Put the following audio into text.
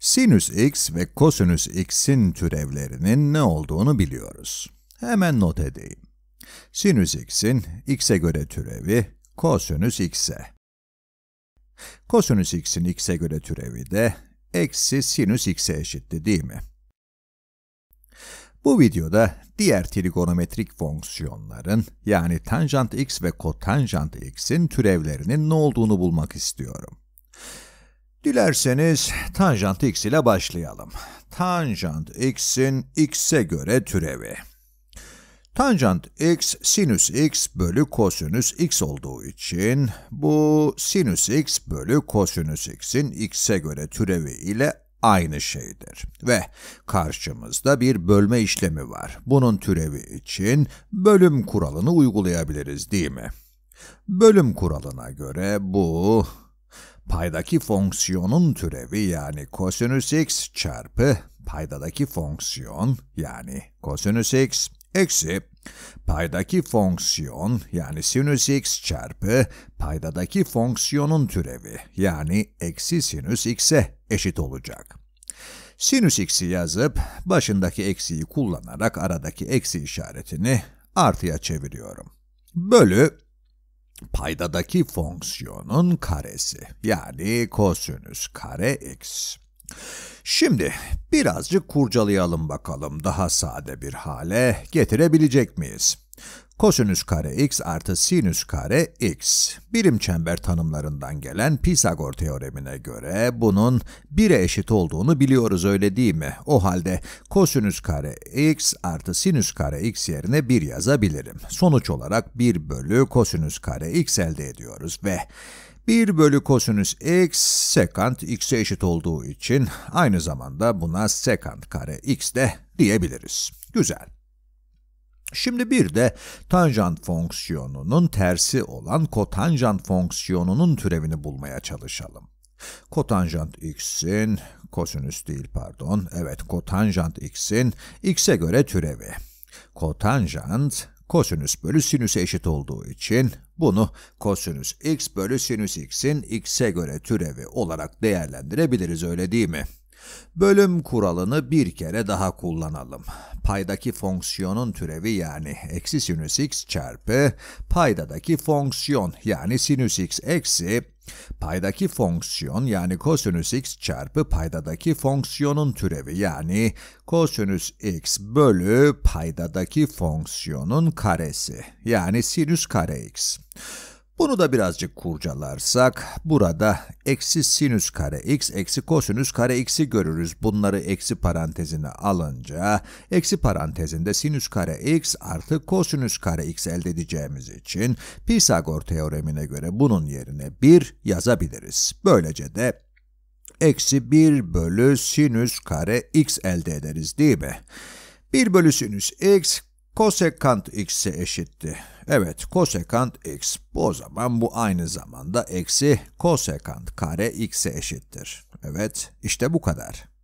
Sinüs x ve kosinüs x'in türevlerinin ne olduğunu biliyoruz. Hemen not edeyim. Sinüs x'in x'e göre türevi kosinüs x'e. Kosinüs x'in x'e göre türevi de eksi sinüs x'e eşitti değil mi? Bu videoda diğer trigonometrik fonksiyonların yani tanjant x ve kotanjant x'in türevlerinin ne olduğunu bulmak istiyorum. Dilerseniz tanjant x ile başlayalım. Tanjant x'in x'e göre türevi. Tanjant x sinüs x bölü kosinüs x olduğu için bu sinüs x bölü kosinüs x'in x'e göre türevi ile aynı şeydir. Ve karşımızda bir bölme işlemi var. Bunun türevi için bölüm kuralını uygulayabiliriz değil mi? Bölüm kuralına göre bu paydaki fonksiyonun türevi yani kosinüs x çarpı paydadaki fonksiyon yani kosinüs x eksi paydaki fonksiyon yani sinüs x çarpı paydadaki fonksiyonun türevi yani eksi sinüs x'e eşit olacak. Sinüs x'i yazıp başındaki eksiyi kullanarak aradaki eksi işaretini artıya çeviriyorum. Bölü paydadaki fonksiyonun karesi yani kosinüs kare x. Şimdi birazcık kurcalayalım bakalım daha sade bir hale getirebilecek miyiz? Kosinüs kare x artı sinüs kare x. Birim çember tanımlarından gelen Pisagor teoremine göre bunun 1'e eşit olduğunu biliyoruz öyle değil mi? O halde kosinüs kare x artı sinüs kare x yerine 1 yazabilirim. Sonuç olarak 1 bölü kosinüs kare x elde ediyoruz ve 1 bölü kosinüs x, sekant x'e eşit olduğu için aynı zamanda buna sekant kare x de diyebiliriz. Güzel. Şimdi bir de tanjant fonksiyonunun tersi olan kotanjant fonksiyonunun türevini bulmaya çalışalım. Kotanjant x'in, kosinüs değil pardon, evet kotanjant x'in x'e göre türevi. Kotanjant, kosinüs bölü sinüse eşit olduğu için bunu kosinüs x bölü sinüs x'in x'e göre türevi olarak değerlendirebiliriz öyle değil mi? Bölüm kuralını bir kere daha kullanalım. Paydaki fonksiyonun türevi yani eksi sinüs x çarpı paydadaki fonksiyon yani sinüs x eksi paydaki fonksiyon yani kosinüs x çarpı paydadaki fonksiyonun türevi yani kosinüs x bölü paydadaki fonksiyonun karesi yani sinüs kare x. Bunu da birazcık kurcalarsak burada eksi sinüs kare x eksi kosinüs kare x'i görürüz. Bunları eksi parantezine alınca eksi parantezinde sinüs kare x artı kosinüs kare x elde edeceğimiz için Pisagor teoremine göre bunun yerine 1 yazabiliriz. Böylece de eksi 1 bölü sinüs kare x elde ederiz değil mi? 1 bölü sinüs x kosekant x'e eşitti. Evet, kosekant x. O zaman bu aynı zamanda eksi kosekant kare x'e eşittir. Evet, işte bu kadar.